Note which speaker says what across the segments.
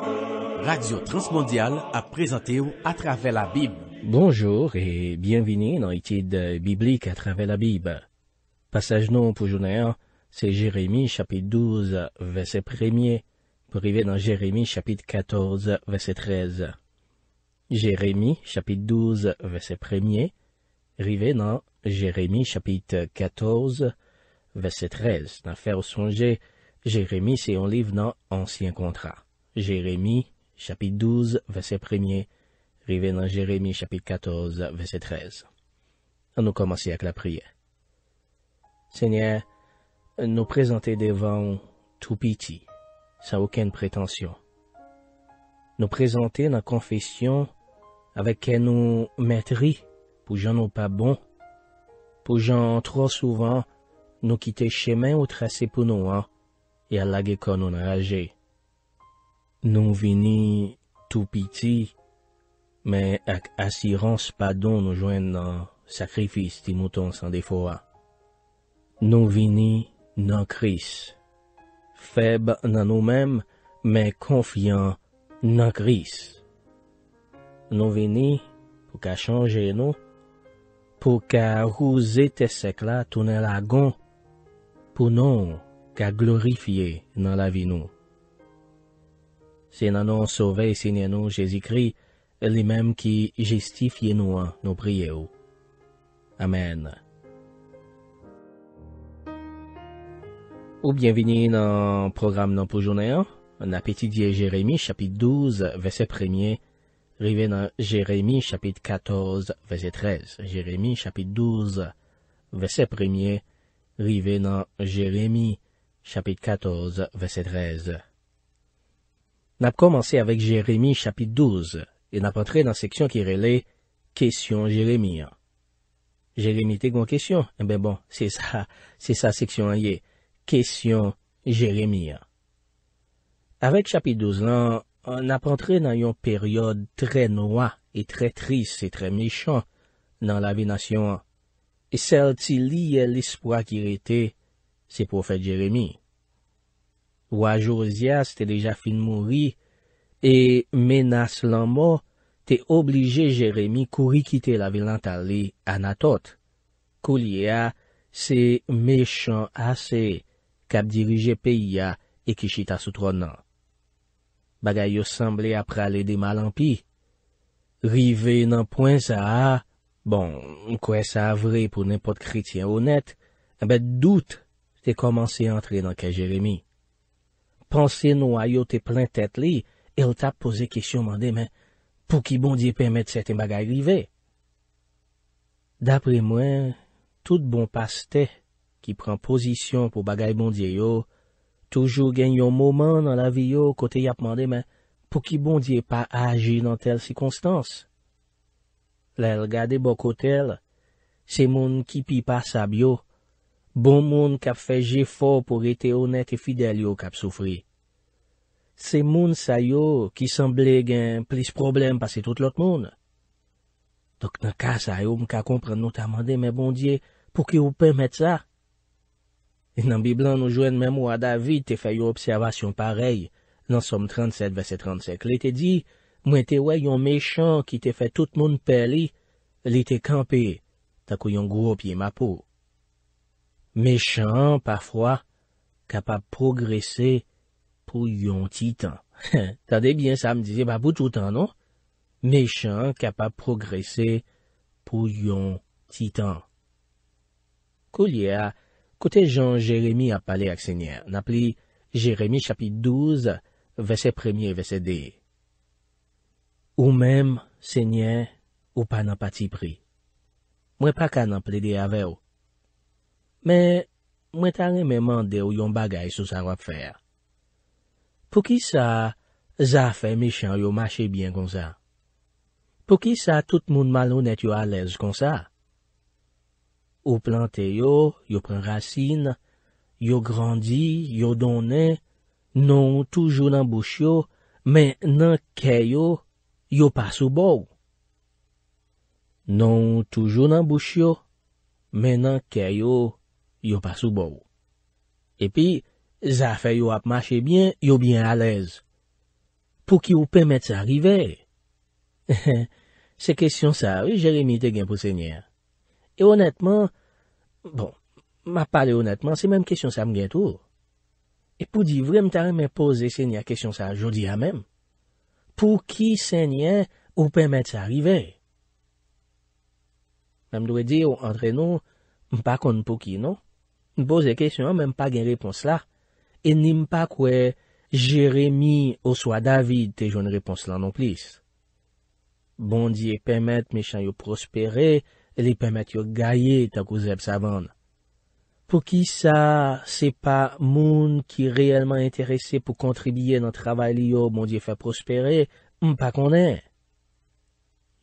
Speaker 1: Radio Transmondiale a présenté à travers la Bible. Bonjour et bienvenue dans l'étude biblique à travers la Bible. Passage non pour journée, c'est Jérémie chapitre 12, verset 1er, pour arriver dans Jérémie chapitre 14, verset 13. Jérémie chapitre 12, verset 1er, dans Jérémie chapitre 14, verset 13. Dans faire songer, Jérémie c'est un livre dans Ancien Contrat. Jeremie, chapit 12, vese 1, rive nan Jeremie, chapit 14, vese 13. An nou komansi ak la priye. Senye, nou prezante devan tou piti, san ouken pretensyon. Nou prezante nan konfesyon avek ken nou metri pou jan nou pa bon, pou jan tro souvan nou kite chemen ou trase pou nou an, e alage kon nou nan raje. Nou vini tou piti, men ak asirans padon nou jwen nan sakrifis ti moutons an defo a. Nou vini nan kris. Feb nan nou men, men konfyan nan kris. Nou vini pou ka chanje nou, pou ka rouze te sekla tonel agon, pou nou ka glorifiye nan la vi nou. Seigneur nous sauvé, Seigneur nous Jésus-Christ, lui-même qui justifie nous nos prières. Amen. Ou bienvenue dans le programme non pour journée. On a Jérémie chapitre 12 verset 1er, rivé dans Jérémie chapitre 14 verset 13. Jérémie chapitre 12 verset 1er, rivé dans Jérémie chapitre 14 verset 13. Nap komanse avek Jeremie chapit 12, e nap antre nan seksyon ki rele, Kesyon Jeremie. Jeremie te kon kesyon, e ben bon, se sa, se sa seksyon a ye, Kesyon Jeremie. Avek chapit 12 lan, nap antre nan yon peryode tre noa, e tre tris, e tre mishan, nan la vinasyon, e sel ti liye l'espoi ki rete, se profet Jeremie. Ou a Josias te deja fin mouri, e menas lan mo, te oblije Jeremie kou rikite la vilantali anatot. Kou liye a, se mechon ase, kap dirije peyi a, e kishita soutron nan. Bagay yo semble ap prale de malampi. Rive nan poen sa a, bon, kwen sa vre pou nipot kritien honet, abet e dout te komanse antre nan ke Jeremie. Pansè nou a yo te plen tèt li, el tap pose kisyon mande men, pou ki bondye pèmèd sete bagay rive. Dapre mwen, tout bon pastè ki pran posisyon pou bagay bondye yo, toujou gen yon mouman nan la vi yo kote yap mande men, pou ki bondye pa aji nan tel sikonstans. Lèl gade bokotel, se moun ki pi pa sab yo, Bon moun kap feje fo pou rete honet e fidel yo kap soufri. Se moun sa yo ki sanble gen plis problem pase tout lot moun. Dok nan ka sa yo mou ka kompre notamande men bondye pou ki ou pèmèd sa. E nan Biblan nou jwen mèmou a David te fe yo observasyon parey nan som 37 vese 35. Le te di mwen te we yon mechan ki te fe tout moun peli le te kampe tako yon gro pye ma pou. Mèchan, pafwa, kapap progresè pou yon titan. Tade byen sa, m'dize, pa pou toutan, non? Mèchan, kapap progresè pou yon titan. Kou liya, kote Jean Jérémy ap pale ak sènyè. Nap li Jérémy chapit douz, vese premiè, vese dé. Ou mèm sènyè, ou pa nan pati pri. Mwen pa ka nan ple de ave ou. Men, mwen ta reme mande ou yon bagay sou sa wap fer. Pou ki sa, zafè me chan yo mache bien kon sa? Pou ki sa, tout moun malou net yo alez kon sa? Ou plante yo, yo pren rasin, yo grandi, yo donen, non toujou nan bouch yo, men nan ke yo, yo pa sou bou. Non toujou nan bouch yo, men nan ke yo, yo pa sou bou. Epi, zafè yo ap mache bien, yo bien alez. Pou ki ou pèmèd sa rive? Se kèsyon sa, jè remite gen pou sènyè. E onètman, bon, ma pale onètman, se mèm kèsyon sa m gen tou. E pou di vre m tare mè pose sènyè kèsyon sa, jò di a mèm. Pou ki sènyè ou pèmèd sa rive? Mèm dwe di ou antre nou, m pa kon pou ki, non? Npoze kesyon, mwen pa gen repons la, e nim pa kwe Jeremie ou swa David te joun repons lan non plis. Bondye pemet me chan yo prospere, e li pemet yo gaye tak ou zeb sa vande. Po ki sa, se pa moun ki reyelman interese pou kontribiye nan travay li yo bondye fe prospere, mwen pa konen.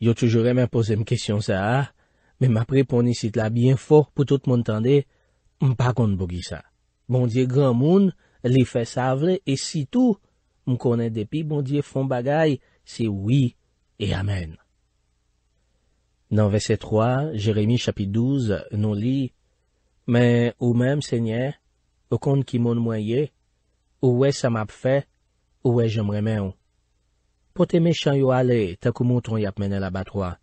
Speaker 1: Yo toujou remen pose m kesyon sa, men m apre poni sit la bien fok pou tout moun tende, Mpa konn bo gisa. Bon diye gran moun, li fè savle, e si tou, m konen depi, bon diye fon bagay, si ouwi, e amen. Nan ve se troa, Jeremie chapit douz, nou li, men ou men msenye, ou konn ki moun mwen ye, ou we sa map fè, ou we jom remen ou. Po te me chan yo ale, ta kou moutron yap menen la batroa.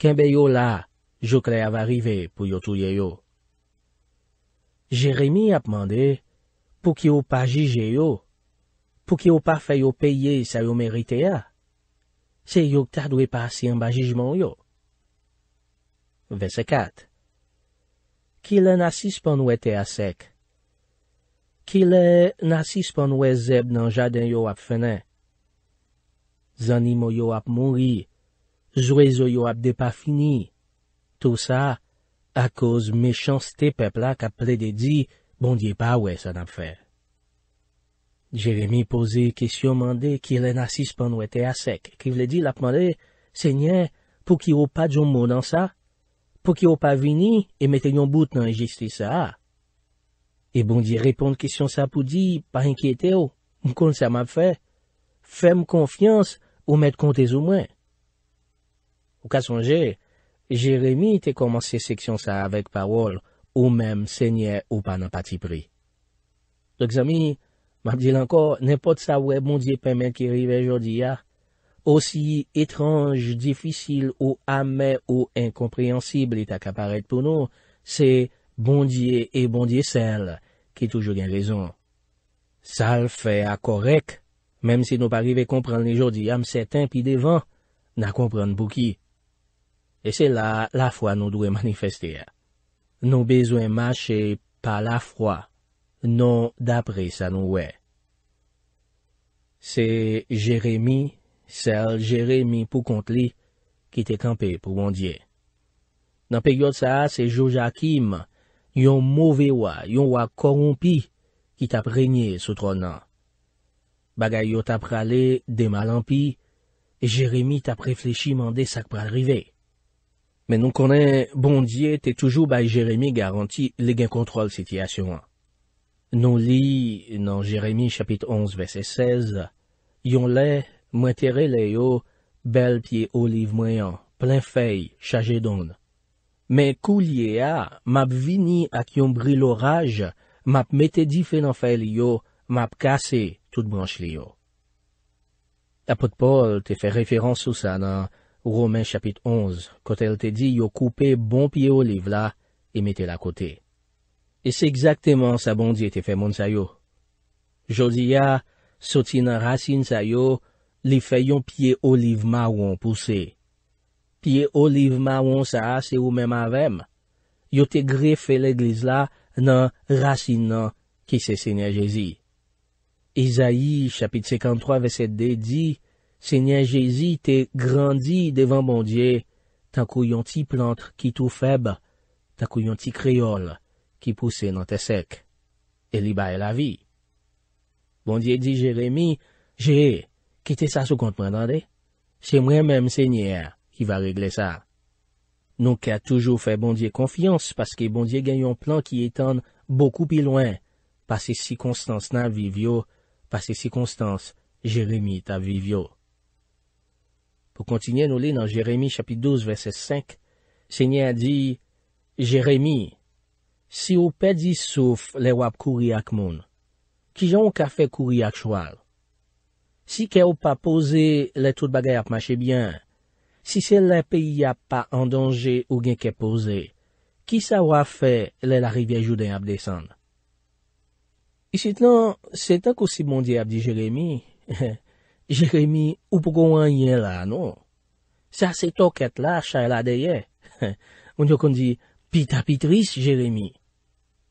Speaker 1: Kenbe yo la, jok le ava rive pou yo tou ye yo. Jeremie ap mande pou ki ou pa jijye yo, pou ki ou pa fè yo peye sa yo merite ya. Se yo kta dwe pa asyen ba jijmon yo. 24. Kile nasis pon wè te asek. Kile nasis pon wè zeb nan jaden yo ap fene. Zanimo yo ap mouni, zwezo yo ap depa fini, tou sa ap mouni. a kouz mechans te pepla ka ple de di, bondi e pa we san ap fe. Jeremie pose kisyon mande ki re nasis pan ou ete asek, ki vle di la pande, se nye pou ki ou pa djon moun an sa, pou ki ou pa vini, e meten yon bout nan e jistise a. E bondi reponde kisyon sa pou di, pa enkyete ou, m kon sa map fe, fem konfians ou met kontez ou mwen. Ou kasonje, Jérémy te koman se seksyon sa avèk parol, ou mèm sègnè ou pa nan pati pri. Rèk zami, mèm di lankò, nèm pot sa wè bondye pè mèm ki rive jodi ya. Osi etranj, difisil ou amè ou enkompreyansib li ta kaparek pou nou, se bondye e bondye sel ki toujou gen rezon. Sal fè akorek, mèm si nou pa rive kompran li jodi ya mse ten pi devan, nan kompran pou ki. E se la, la fwa nou dwe manifeste ya. Nou bezwen mache pa la fwa, nou dapre sa nou we. Se Jeremie, sel Jeremie pou kont li, ki te kampe pou mandye. Bon nan peyo sa, se Joja Kim, yon mouve wa, yon wa korompi, ki tap renyen sou tron nan. Bagay yo tap prale, de malampi, Jeremie tap reflechiman de sak pralrivey. men nou konen bondye te toujou bay Jeremie garanti le gen kontrol siti asyo an. Nou li nan Jeremie chapit 11 vese 16, yon le mwen tere le yo bel piye oliv mwen an, plen fey chaje don. Men kou liye a, map vini ak yon bril oraj, map metedife nan fey li yo, map kase tout branch li yo. A pot pol te fe referans sou sa nan, Romè chapit onz, kote el te di yo koupe bon pie oliv la, e mette la kote. E se egzaktèman sa bondye te fè moun sayo. Jodi ya, soti nan rasin sayo, li fè yon pie oliv marwoun pousse. Pie oliv marwoun sa ase ou mèm avèm. Yo te gre fè l'egliz la nan rasin nan ki se sè nè jèzi. E zayi chapit sekan 3 ve 7d di, Sènyè Jési te grandit devan bondye tan kou yon ti plant ki tou feb, tan kou yon ti kreol ki pousse nan te sek. E li baye la vi. Bondye di Jérémy, jè, ki te sa sou kontprenande? Se mwen mèm sènyè ki va regle sa. Nouke a toujou fè bondye konfiyans, paske bondye gen yon plant ki etan bokou pi loin. Paske si konstans nan vivyo, paske si konstans Jérémy ta vivyo. pou kontinye nou li nan Jeremie chapit 12, verset 5, se nye a di, Jeremie, si ou pe di souf le wap kouri ak moun, ki jan wak a fe kouri ak chwal? Si ke ou pa pose le tout bagay ap mache bien, si se le pe ya pa an donje ou gen ke pose, ki sa wap fe le la rivye jouden ap desan? I sit lan, se tan kousi moun di ap di Jeremie, he he, Jeremie, ou pou konwen yen la, non? Sa se tok et la, chay la deye. Moun yo kon di, pi tapitris, Jeremie.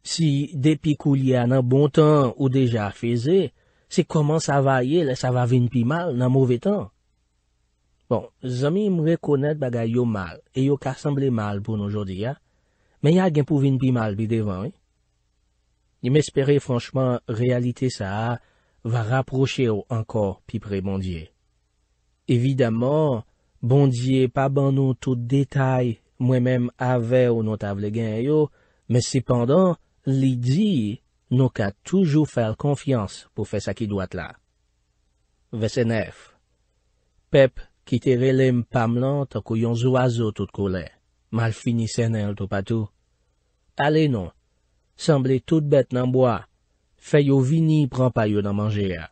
Speaker 1: Si depi kou liya nan bon tan ou deja feze, se koman sa va ye, la sa va vin pi mal nan mouve tan. Bon, zami mwen rekonet baga yo mal, e yo ka semble mal pou nou jodi, ya. Men ya gen pou vin pi mal pi devan, e. Yen mespere franchman realite sa a, va raproche ou ankor pi pre bondye. Evidaman, bondye pa ban nou tout detay, mwen menm ave ou nou ta vle gen yo, me sepandan, li di, nou ka toujou fel konfians pou fe sa ki doat la. Vese nef. Pep ki terelem pam lan takou yon zoazo tout kou le. Mal fini senel tou patou. Ale non. Semble tout bet nan boa, fè yo vini pran pa yo nan manje ya.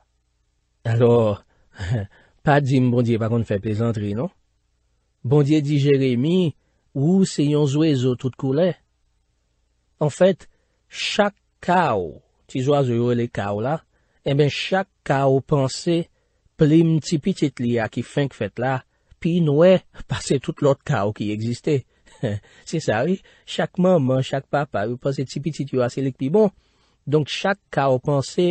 Speaker 1: Alo, pa di m bondye pa kon fè plezantri, non? Bondye di Jeremie, ou se yon zoezo tout kou le? En fèt, chak kao, ti zoaz yo yo le kao la, e ben chak kao panse plim tipi tit li a ki fènk fèt la, pi noue pase tout lot kao ki egziste. Se sa, chak manman, chak papa, ou panse tipi tit yo aselek ah, pi bon, Donk chak ka ou panse,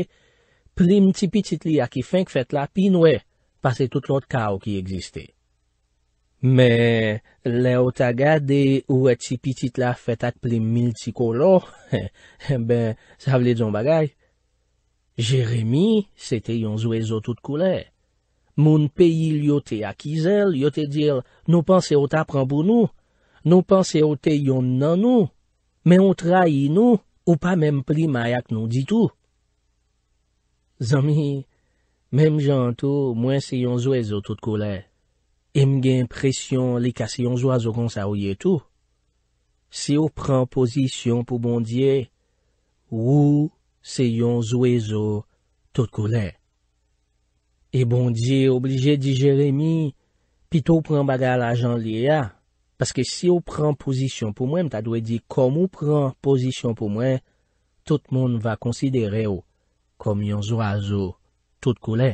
Speaker 1: plim ti pitit li a ki feng fet la, pi nou e, pase tout lout ka ou ki egziste. Men, le ou ta gade ou e ti pitit la fet ak plim mil ti kolo, ben, sa vle dzon bagay. Jeremie, sete yon zwezo tout koule. Moun peyi li yo te akizel, yo te dir, nou panse ou ta pran pou nou, nou panse ou te yon nan nou, men ou trai nou. Ou pa menm pli mayak nou di tou. Zami, menm jan tou, mwen se yon zwe zo tout kou lè. E mgen presyon li ka se yon zwa zo konsa ou ye tou. Se ou pran posisyon pou bondye, ou se yon zwe zo tout kou lè. E bondye oblije di jeremi, pi tou pran baga la jan liye ya. Paske si ou pran posisyon pou mwen, ta dwe di, kom ou pran posisyon pou mwen, tout moun va konsidere ou, kom yon zo a zo, tout kou le.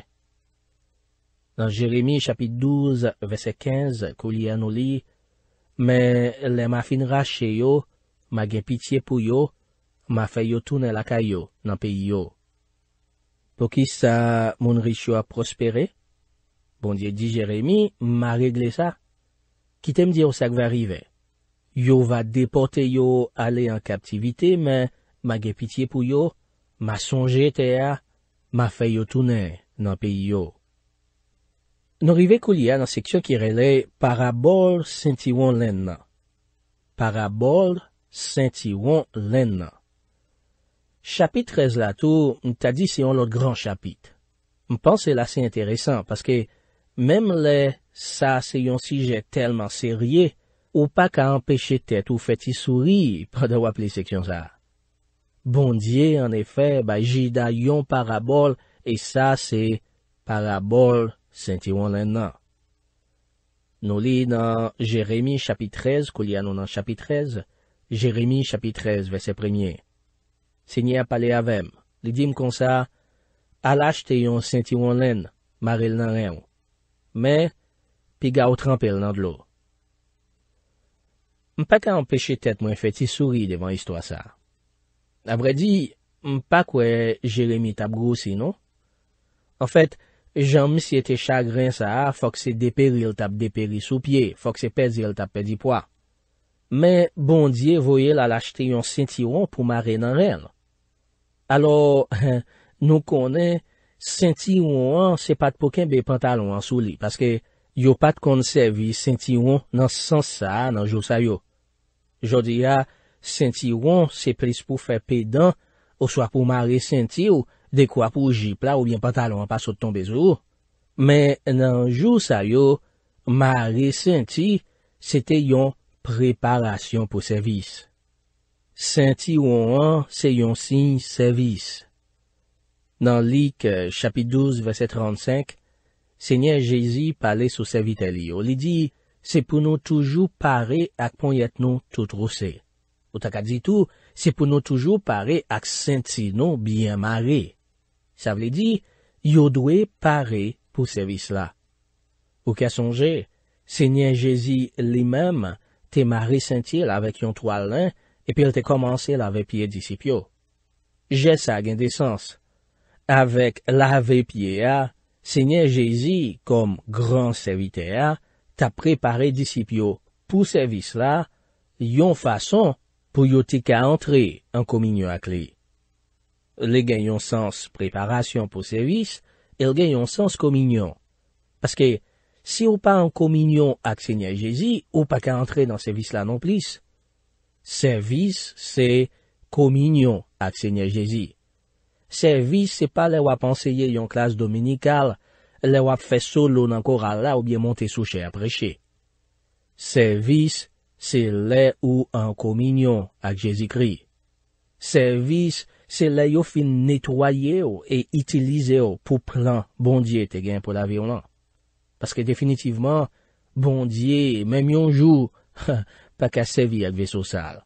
Speaker 1: Dan Jeremie chapit 12, vese 15, kou li anou li, me le ma fin rache yo, ma gen pitiye pou yo, ma fe yo toune lakay yo, nan pe yo. Po ki sa moun rishwa prospere, bondye di Jeremie, ma regle sa, Kitem diyo sa kve rive. Yo va depote yo ale an kaptivite, men ma gen pitiye pou yo, ma sonje te a, ma fe yo toune nan pe yo. Non rive kou li a nan seksyon ki rele, Parabol Saint-Iwan lennan. Parabol Saint-Iwan lennan. Chapit 13 la tou, m ta di se yon lot gran chapit. M pan se lase interesant, paske mem le... Sa se yon sije telman serye, ou pa ka empeshe tet ou feti suri pa da wap lise kyon sa. Bondye, an efè, ba jida yon parabol, e sa se parabol senti wan len nan. Nou li nan Jeremie chapitreze, kou li anon nan chapitreze, Jeremie chapitreze vese premye. Se nye apale avem, li dim kon sa, alas te yon senti wan len, mare l nan ren. Me, pi ga ou trempel nan dlo. M pa ka empeshe tet mwen feti souri devan histwa sa. A bre di, m pa kwe jeremi tab grousi, non? An fet, janm si ete chagren sa, fok se deperi l tap deperi sou pie, fok se pedi l tap pedi pwa. Men, bondye voye l al achete yon senti wan pou mare nan ren. Alo, nou konen, senti wan se pat pouken be pantalon an sou li, paske, Yo pat kon servis senti won nan sansa nan jou sa yo. Jodi ya, senti won se plis pou fe pedan, ou swa pou mare senti ou dekwa pou jip la ou bien pantalon pa sot ton bezou. Men nan jou sa yo, mare senti se te yon preparasyon pou servis. Senti won an se yon sin servis. Nan lik chapit 12, verset 35, Senyen Jezi pale sou servite li yo li di, se pou nou toujou pare ak pon yet nou tout rouse. Ou takad zi tou, se pou nou toujou pare ak senti nou byen mare. Sa vli di, yo dwe pare pou servis la. Ou kasonje, senyen Jezi li mem te mare senti la vek yon toal lan, epi el te komanse la vepye disipyo. Je sa gen desans. Avek la vepye a, ah, Seigneur Jezi, kom gran serviteya, ta prepare disipyo pou servis la, yon fason pou yote ka antre an kominyon ak li. Le gen yon sens preparasyon pou servis, el gen yon sens kominyon. Paske, se yo pa an kominyon ak seigneur Jezi, yo pa ka antre dan servis la non plis. Servis, se kominyon ak seigneur Jezi. Servis se pa le wap anseye yon klas dominikal, le wap fesol loun ankor ala ou bie monte souche apreche. Servis se le ou an kominyon ak Jezikri. Servis se le yo fin netwaye ou e itilize ou pou plan bondye te gen pou la vi ou lan. Paske definitivman, bondye, mem yon jou, pa ka servi ak ve sou sal.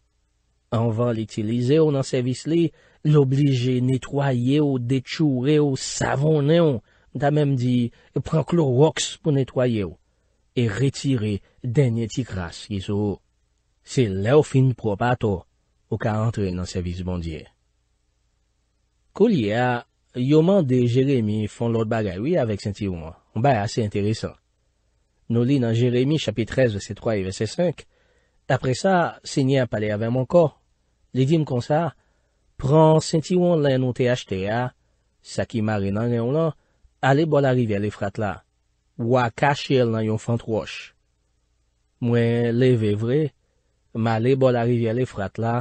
Speaker 1: Anvan l'itilize ou nan servis li, l'oblije netwaye ou detyoure ou savone ou, da mem di, pran klo woks pou netwaye ou, e retire denye ti kras ki sou, se le ou fin probato, ou ka antre nan servis bondye. Kou li a, yoman de Jeremie fon lout bagay, oui, avèk senti ouman, mba, ase enteresan. Nou li nan Jeremie, chapit 13, verset 3, verset 5, apre sa, se nye apale avèm anko, li dim kon sa, a, pran Saint-Iwan lè nou te achete ya, sa ki mare nan yon lan, ale bol arivi a le frat la, wak kache l nan yon fantroche. Mwen leve vre, ma ale bol arivi a le frat la,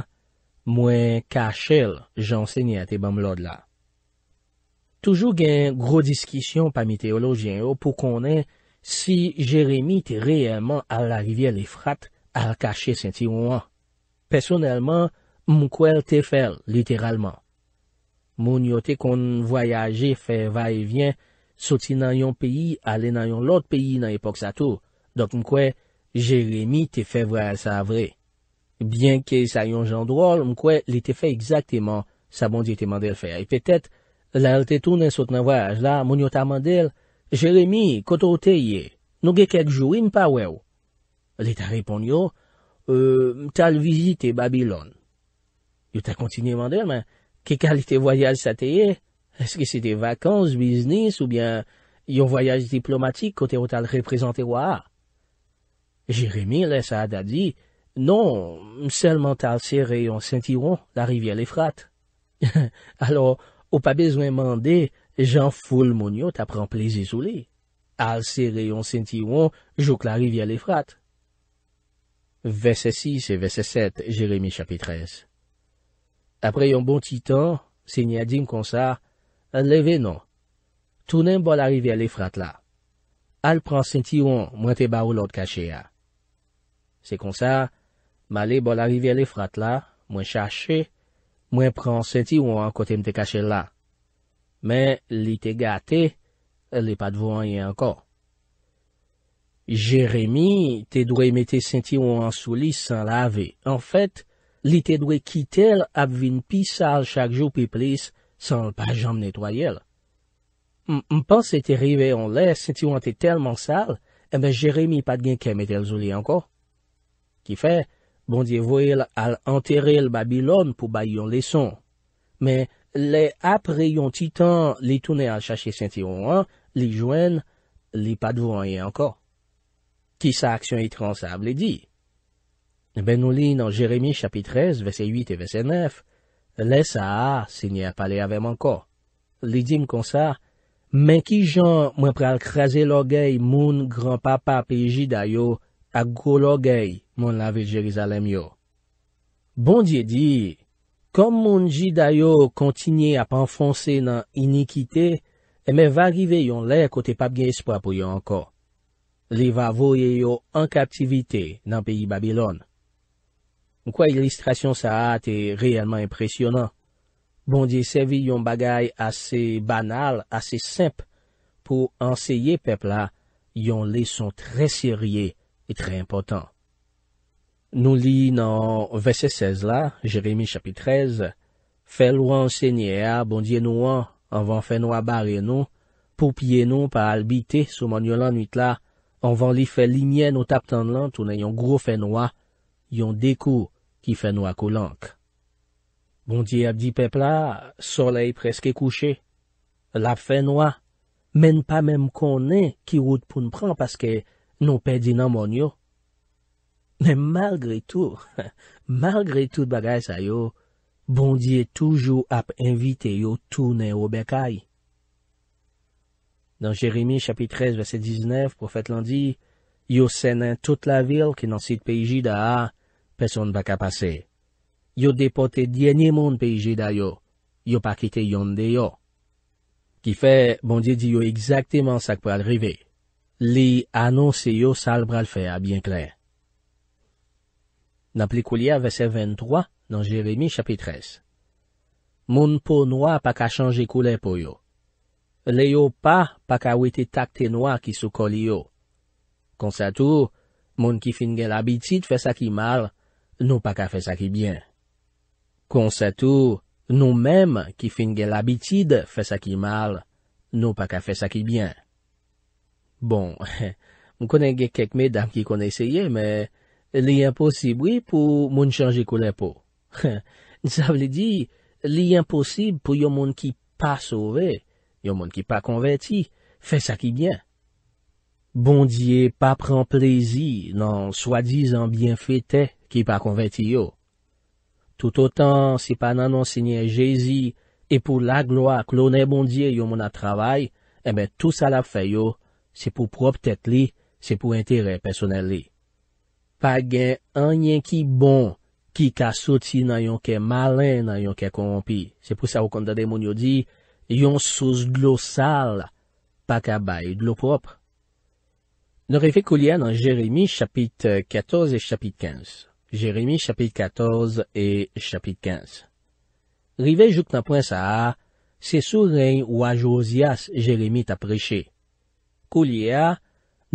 Speaker 1: mwen kache l janseni a te bamlod la. Toujou gen gro diskisyon pa mi teologyen yo pou konen si Jeremie te reyelman al arivi a le frat al kache Saint-Iwan. Personelman, Mwen kwe te fel literalman. Mwen yo te kon voyaje fe va e vyen soti nan yon peyi ale nan yon lot peyi nan epok sa tou. Dok mwen kwe Jeremie te fe vwa sa vre. Bien ke sa yon jan drol mwen kwe li te fe exakteman sa bon di te mandel fe. E petet lal te tou nan soti nan voyaje la mwen yo ta mandel Jeremie koto te ye nou ge kek jou in pa wew. Li ta repon yo euh, tal vizite Babylon. Yo ta kontinye mandel, men, quelle kalite voyaj sa te ye? Eske se vacances, vakans, business, ou bien un voyage diplomatique kote o tal représenté waa? Jeremie Jérémie dit, « a di, non, selman tal sere yon sentiron la rivière le frat. Alors, ou pas besoin mande, jan foul moun yo ta pran plezi sou li. Al sere la rivière le frat. Vese 6 et verset 7, Jérémie, chapitre 13. Apre yon bon ti tan, se nye adim kon sa, an leve nan. Tounen bol arive a le frat la. Al pran senti wan, mwen te ba ou lot kache a. Se kon sa, male bol arive a le frat la, mwen chache, mwen pran senti wan kote mte kache la. Men, li te gate, li pa dvouan yon kon. Jeremie te dwey mete senti wan souli san la ave, an fèt. Li te dwe kitel ap vin pi sal chak jou pi plis san l pa jam netwayel. M pan se te rive yon les, senti wan te telman sal, ebe Jeremy pat gen kem et el zouli anko. Ki fe, bondye voyel al anteril Babylon pou bay yon leson. Me, le ap re yon titan li toune al chache senti wan, li jwen, li pat voyen anko. Ki sa aksyon yi transable di. Ben nou li nan Jeremie chapit 13, vese 8 et vese 9, le sa a, se nye ap pale avem anko. Li dim kon sa, men ki jan mwen pral kreze logay moun gran papa pe ji dayo, ak gwo logay moun la vil Jerizalem yo. Bon diye di, kom moun ji dayo kontinye ap enfonse nan inikite, e eh men va rive yon le kote pap gen espwa pou yo anko. Li va voye yo an kaptivite nan peyi Babylon. Mkwa ilistrasyon sa ate e reyelman impresyonan. Bondye sevi yon bagay ase banal, ase semp pou anseyye pepla yon leson tre serye e tre impotant. Nou li nan vese 16 la, jeremi chapit 13, Fèl wansenye a bondye nou an, anvan fè nou abare nou, Poupye nou pa albite souman yon lan nwit la, Anvan li fè li mien ou tap tan lan tou nan yon gro fè nou a, Yon dekou. ki fè nou akou lank. Bondye ap di pepla, soley preske kouche. La fè noua, men pa menm konen ki wout pou npran paske nou pe dinan moun yo. Men malgre tou, malgre tout bagay sa yo, bondye toujou ap invite yo toune yo bekay. Dan Jeremie chapit 13 vese 19, profet lan di, yo senen tout la vil ki nan sit peji da a Peson pa ka pase. Yo depote djenye moun pe ije da yo. Yo pa kite yon de yo. Ki fe, bon di di yo exakteman sak pa alrive. Li anonsi yo salbra alfe a bien kler. Naple kulia ve se 23 nan Jeremie chapitres. Moun pou noa pa ka chanje kule pou yo. Le yo pa pa ka ouite takte noa ki sou kol yo. Konsa tou, moun ki fin gen la bitit fe sak imal nou pa ka fè sè ki byen. Kon sè tou, nou mèm ki fin gen l'abitid fè sè ki mal, nou pa ka fè sè ki byen. Bon, m konen gen kek me dam ki konen eseye, mè li yon posib wè pou moun chanje kou lè pou. N sa vle di, li yon posib pou yon moun ki pa sove, yon moun ki pa konwè ti, fè sè ki byen. Bondye pa pran plezi nan swadi zan byen fète, ki pa konventi yo. Tout o tan, si pa nan ansegnye jezi, e pou la gloa klo ne bon diye yo moun a travay, e ben tout sa la fe yo, se pou prop tet li, se pou interè personel li. Pa gen anyen ki bon, ki ka soti nan yon ke malen nan yon ke konpi, se pou sa wakanda de moun yo di, yon sous glosal, pa ka bay gloprop. Nore fe kou li an an Jeremie chapit ketoz e chapit kens. Jeremie chapit 14 e chapit 15 Rive jout nan poinsa a, se sou ren wajozias Jeremie ta preche. Kou liye a,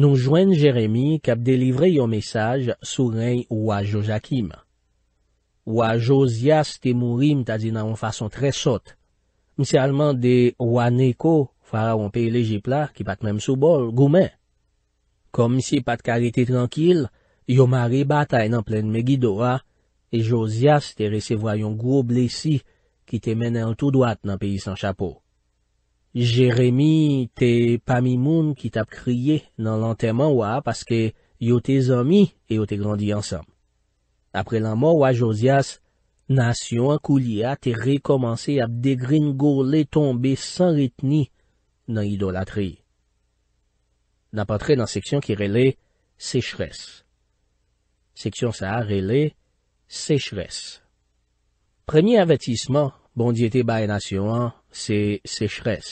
Speaker 1: nou jwen Jeremie kap delivre yo mesaj sou ren wajozakim. Wajozias te mou rim ta di nan wan fason tre sot. Mi se alman de wane ko fara wan pe lejipla ki pat menm sou bol goumen. Kom mi si pat kalite tranquil, Yo mare batay nan plen megidora, e Josias te resevwa yon gwo blesi ki te menen an tou doat nan peyi san chapo. Jeremi te pamimoun ki tap kriye nan lanteman wa, paske yo te zomi e yo te grandi ansam. Apre lan mor wa Josias, nasyon akou liya te rekomansi ap degren gwo le tombe san ritni nan idolatri. Na patre nan seksyon ki rele, sechres. Seksyon sa arele, sechres. Premye avetisman, bon di ete baye nasyon an, se sechres.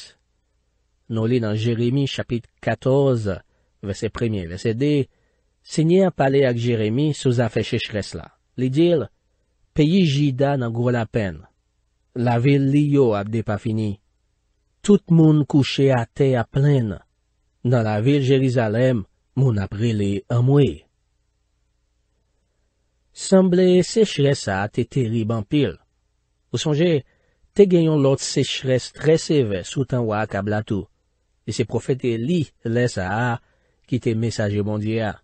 Speaker 1: Non li nan Jeremie chapit 14, vese premier, vese de, se nye ap pale ak Jeremie souza fe sechres la. Li dil, peyi jida nan gwo la pen. La vil li yo ap de pa fini. Tout moun kouche ate a plen. Nan la vil Jerizalem, moun ap rele amwey. Semble sechre sa te terib anpil. Ou sonje, te genyon lot sechre streseve soutan wak a blatu. E se profete li lesa a ki te mesaje bondye a.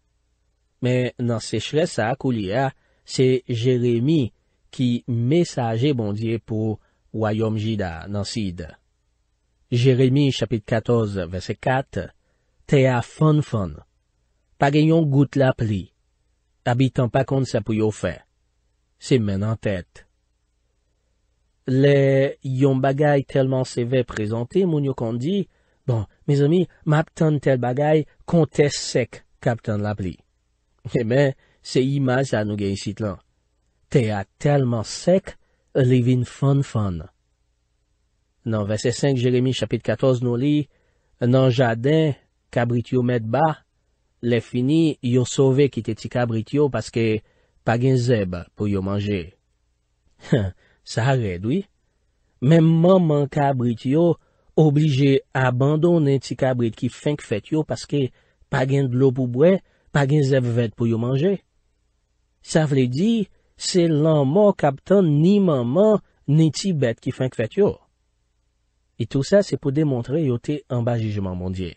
Speaker 1: Men nan sechre sa akou li a, se Jeremie ki mesaje bondye pou wayom jida nan sid. Jeremie chapit 14 vese 4 te a fon fon. Pa genyon gout la pli. Abitan pa konde sa pou yo fe. Se men an tete. Le yon bagay telman seve prezante moun yo konde di, bon, me zomi, mapten tel bagay kon te sek kapten la pli. Emen, se ima sa nou gen yon sit lan. Te a telman sek, li vin fon fon. Nan vese 5 Jeremie chapit 14 nou li, nan jaden kabrit yo met ba, Le fini, yo sove ki te ti kabrit yo paske pa gen zeb pou yo manje. Ha, sa redwi. Menmanman kabrit yo oblije abandonen ti kabrit ki fank fet yo paske pa gen dlo pou bwe, pa gen zeb vet pou yo manje. Sa vle di, se lanman kapten ni manman ni ti bet ki fank fet yo. E tout sa se pou demontre yo te ambajijman mondye.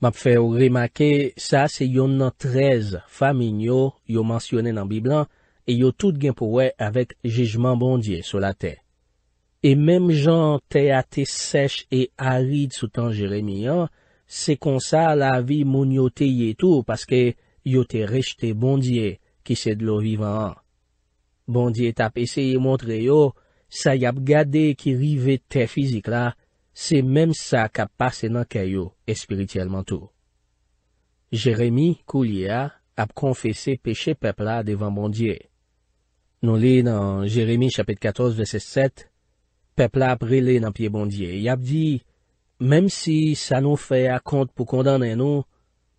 Speaker 1: Map fè ou remake, sa se yon nan trez famin yo, yo mansyone nan biblan, e yo tout gen pou we avèk jejman bondye sou la te. E mem jan te ate sech e arid sou tan Jeremie an, se konsa la vi moun yo te ye tou paske yo te rejte bondye ki se dlo vivan an. Bondye tap ese ye montre yo sa yap gade ki rive te fizik la, Se menm sa kap pase nan kayo espirityelman tou. Jeremie Kouliya ap konfese peche pepla devan bondye. Non li nan Jeremie chapet 14, verset 7, pepla ap rile nan pie bondye. Y ap di, menm si sa nou fe akont pou kondan nan nou,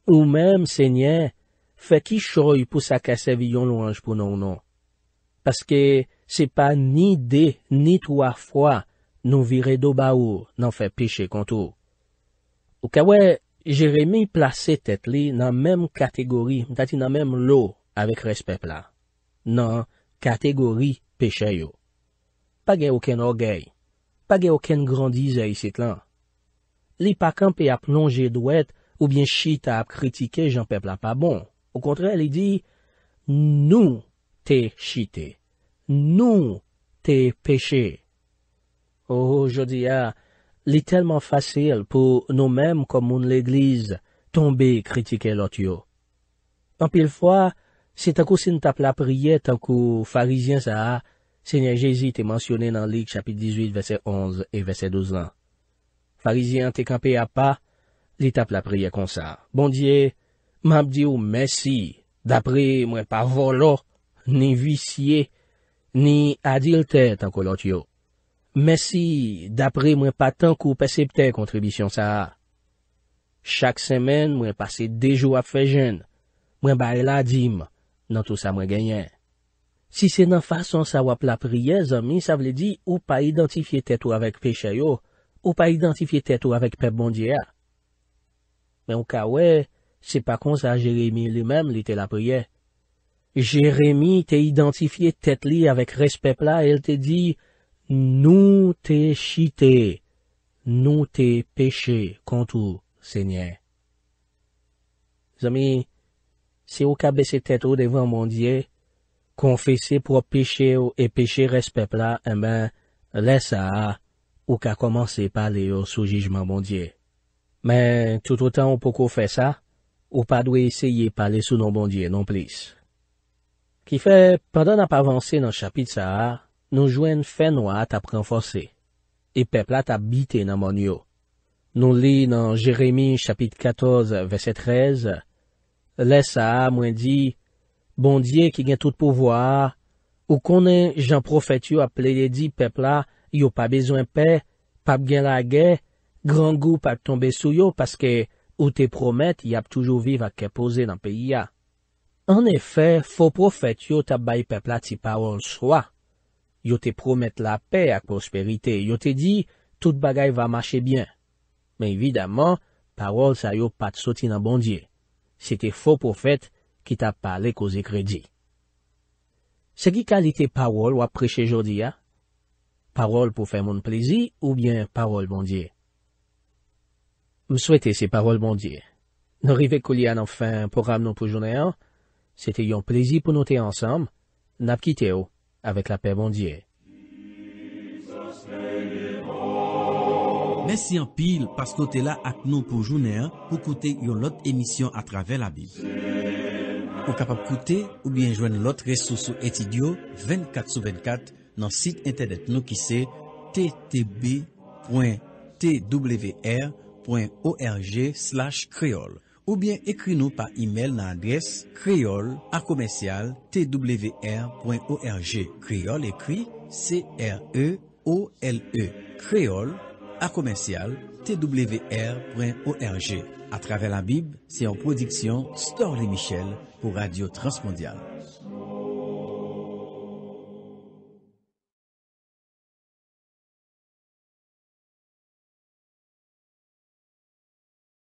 Speaker 1: ou menm se nye, fe ki choy pou sa kase vi yon louanj pou nan ou nan. Paske se pa ni de, ni twa fwa, Nou vire do ba ou nan fe peche kontou. Ou ka we, jeremi plase tet li nan mem kategori, dati nan mem lo avik respepla. Nan kategori peche yo. Page oken orgey. Page oken grandize yisit lan. Li pa kanpe ap longe dwet ou bien chita ap kritike jan pepla pa bon. Ou kontre li di, nou te chite. Nou te peche. Oh, jodi ya, li telman fasil pou nou mem komoun l'eglize tombe kritike lot yo. Anpil fwa, se tankou sin tap la priye tankou farizyen sa a, se nye Jezi te mansyone nan lik chapit 18 vese 11 e vese 12 lan. Farizyen te kampe a pa, li tap la priye kon sa. Bon diye, m ap diyo mesi, dapre mwen pa volo, ni visye, ni adilte tankou lot yo. Mè si, d'apre mwen pa tan kou pe septè kontribisyon sa a. Chak semen mwen pase dejou ap fe jen, mwen ba eladim nan tou sa mwen genyen. Si se nan fason sa wap la priye, zanmi, sa vle di ou pa identifiye tetou avèk pe chayou, ou pa identifiye tetou avèk pe bondye a. Mè ou ka wè, se pa kon sa Jeremie li mèm li te la priye. Jeremie te identifiye tet li avèk respèp la, el te di... Nou te chite, nou te peche kontou, sènyè. Zami, se ou ka bese tèt ou devan bondye, konfese pou peche ou e peche respepla, en ben, lè sa a, ou ka komanse pale ou soujijman bondye. Men, tout ou tan ou pokou fè sa, ou pa dwe eseye pale sou non bondye non plis. Ki fè, padan ap avanse nan chapit sa a, Nou jwen fè noa tap renfose, e pepla tap bite nan mon yo. Nou li nan Jeremie chapit 14, verset 13, lè sa mwen di, bondye ki gen tout pouvoa, ou konen jan profet yo ap lè di pepla, yo pa bezwen pe, pap gen la ge, gran goup ap tombe sou yo, paske ou te promet, yap toujou viv ak kepoze nan peya. An efè, fo profet yo tap bay pepla ti pa ou an swa, Yo te promet la pe ak prosperite. Yo te di, tout bagay va mache bien. Men evidaman, parol sa yo pat soti nan bondye. Se te fo pou fet ki ta pale koze kredi. Se ki kalite parol wap preche jodi ya? Parol pou fe moun plezi ou bien parol bondye? M souete se parol bondye. Nore vekou li an an fin pou ram non pou jone an. Se te yon plezi pou nou te ansam, nab kite yo. avèk la pèbondye. Mèsi an pil paskote la ak nou pou jounè pou koute yon lot emisyon a travè la bil. Ou kapap koute ou bien jwen lot resosou etidyo 24 sou 24 nan sit internet nou ki se ttb.twr.org slash kreol Ou bien ekri nou pa e-mail nan adres kreolakomensialtwr.org. Kreol ekri C-R-E-O-L-E. Kreol e. akomensialtwr.org. A travè la bib, se yon prodiksyon Storle Michel pou Radio Transmondial.